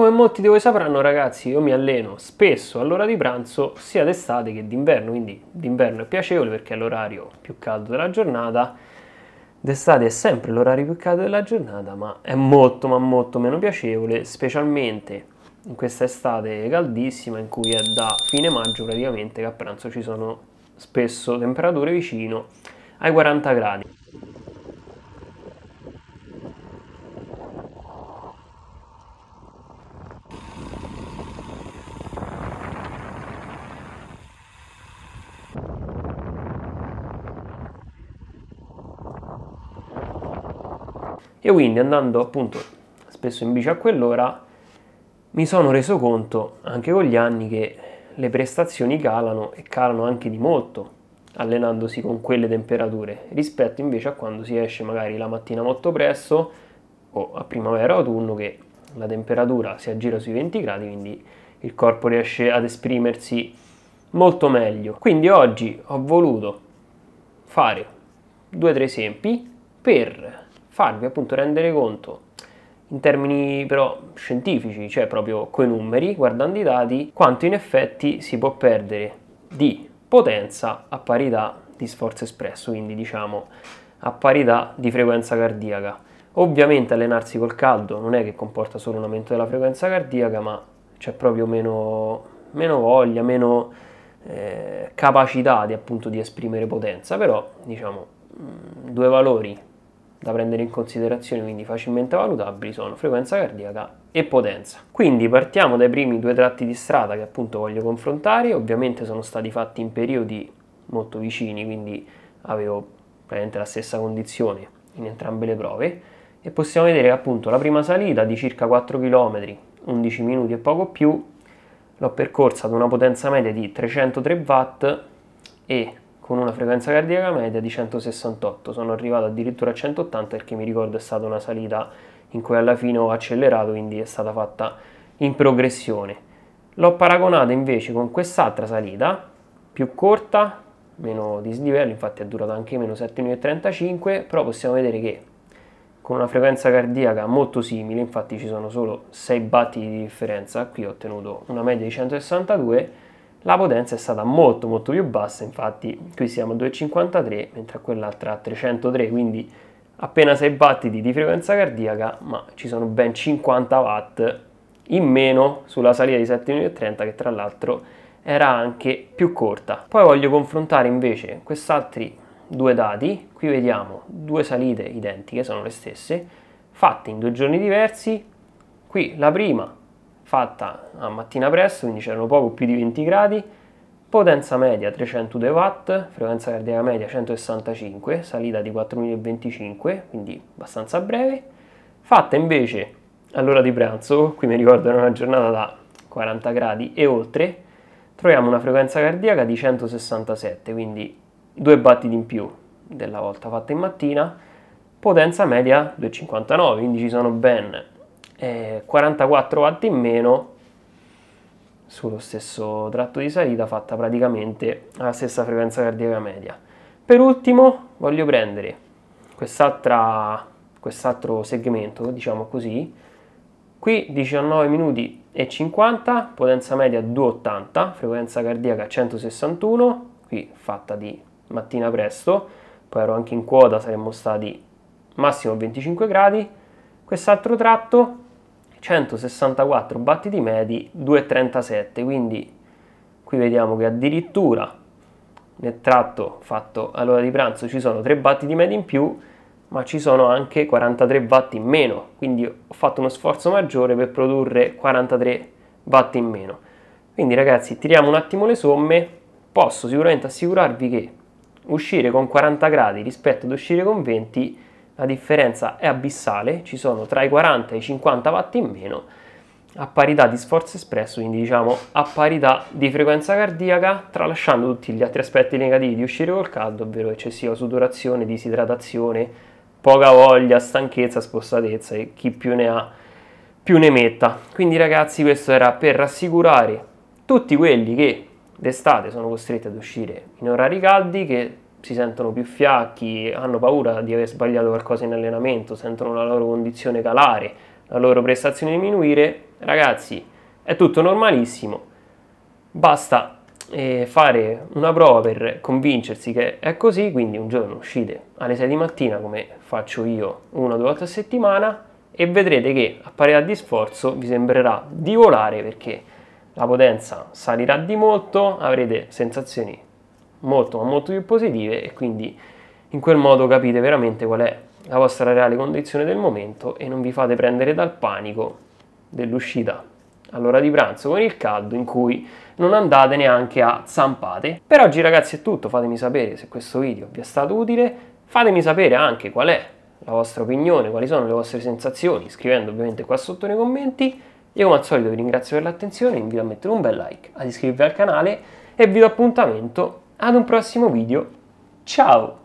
Come molti di voi sapranno ragazzi io mi alleno spesso all'ora di pranzo sia d'estate che d'inverno, quindi d'inverno è piacevole perché è l'orario più caldo della giornata, d'estate è sempre l'orario più caldo della giornata ma è molto ma molto meno piacevole specialmente in questa estate caldissima in cui è da fine maggio praticamente che a pranzo ci sono spesso temperature vicino ai 40 gradi. E quindi andando appunto spesso in bici a quell'ora mi sono reso conto anche con gli anni che le prestazioni calano e calano anche di molto allenandosi con quelle temperature rispetto invece a quando si esce magari la mattina molto presto o a primavera o autunno che la temperatura si aggira sui 20 gradi quindi il corpo riesce ad esprimersi molto meglio quindi oggi ho voluto fare due o tre esempi per farvi appunto rendere conto in termini però scientifici, cioè proprio coi numeri, guardando i dati, quanto in effetti si può perdere di potenza a parità di sforzo espresso, quindi diciamo a parità di frequenza cardiaca. Ovviamente allenarsi col caldo non è che comporta solo un aumento della frequenza cardiaca, ma c'è proprio meno, meno voglia, meno eh, capacità di, appunto, di esprimere potenza, però diciamo mm, due valori da prendere in considerazione, quindi facilmente valutabili, sono frequenza cardiaca e potenza. Quindi partiamo dai primi due tratti di strada che appunto voglio confrontare, ovviamente sono stati fatti in periodi molto vicini, quindi avevo praticamente la stessa condizione in entrambe le prove e possiamo vedere che appunto la prima salita di circa 4 km, 11 minuti e poco più, l'ho percorsa ad una potenza media di 303 watt e con una frequenza cardiaca media di 168, sono arrivato addirittura a 180 perché mi ricordo è stata una salita in cui alla fine ho accelerato, quindi è stata fatta in progressione. L'ho paragonata invece con quest'altra salita, più corta, meno dislivello, infatti è durata anche meno 7,35, però possiamo vedere che con una frequenza cardiaca molto simile, infatti ci sono solo 6 battiti di differenza, qui ho ottenuto una media di 162, la potenza è stata molto molto più bassa, infatti qui siamo a 253 mentre quell'altra a 303, quindi appena 6 battiti di frequenza cardiaca, ma ci sono ben 50 watt in meno sulla salita di 7,30 che tra l'altro era anche più corta. Poi voglio confrontare invece quest'altri due dati, qui vediamo due salite identiche, sono le stesse, fatte in due giorni diversi, qui la prima fatta a mattina presto, quindi c'erano poco più di 20 gradi, potenza media 302 watt, frequenza cardiaca media 165, salita di 4025, quindi abbastanza breve. Fatta invece all'ora di pranzo, qui mi ricordo era una giornata da 40 gradi e oltre, troviamo una frequenza cardiaca di 167, quindi due battiti in più della volta fatta in mattina, potenza media 259, quindi ci sono ben eh, 44 watt in meno sullo stesso tratto di salita fatta praticamente alla stessa frequenza cardiaca media. Per ultimo voglio prendere quest'altra, quest'altro segmento, diciamo così, qui 19 minuti e 50, potenza media 280, frequenza cardiaca 161, qui fatta di mattina presto, poi ero anche in quota, saremmo stati massimo 25 gradi, quest'altro tratto 164 battiti medi, 2,37, quindi qui vediamo che addirittura nel tratto fatto all'ora di pranzo ci sono 3 battiti medi in più, ma ci sono anche 43 watt in meno, quindi ho fatto uno sforzo maggiore per produrre 43 watt in meno. Quindi ragazzi, tiriamo un attimo le somme, posso sicuramente assicurarvi che uscire con 40 gradi rispetto ad uscire con 20 la differenza è abissale, ci sono tra i 40 e i 50 watt in meno a parità di sforzo espresso, quindi diciamo a parità di frequenza cardiaca, tralasciando tutti gli altri aspetti negativi di uscire col caldo, ovvero eccessiva sudorazione, disidratazione, poca voglia, stanchezza, spostatezza e chi più ne ha più ne metta. Quindi ragazzi questo era per rassicurare tutti quelli che d'estate sono costretti ad uscire in orari caldi, che si sentono più fiacchi, hanno paura di aver sbagliato qualcosa in allenamento, sentono la loro condizione calare, la loro prestazione diminuire, ragazzi, è tutto normalissimo. Basta eh, fare una prova per convincersi che è così, quindi un giorno uscite alle 6 di mattina come faccio io una o due volte a settimana e vedrete che a parità di sforzo vi sembrerà di volare perché la potenza salirà di molto, avrete sensazioni molto ma molto più positive e quindi in quel modo capite veramente qual è la vostra reale condizione del momento e non vi fate prendere dal panico dell'uscita all'ora di pranzo con il caldo in cui non andate neanche a zampate. Per oggi ragazzi è tutto, fatemi sapere se questo video vi è stato utile, fatemi sapere anche qual è la vostra opinione, quali sono le vostre sensazioni, scrivendo ovviamente qua sotto nei commenti. Io come al solito vi ringrazio per l'attenzione, vi invito a mettere un bel like, ad iscrivervi al canale e vi do appuntamento ad un prossimo video. Ciao!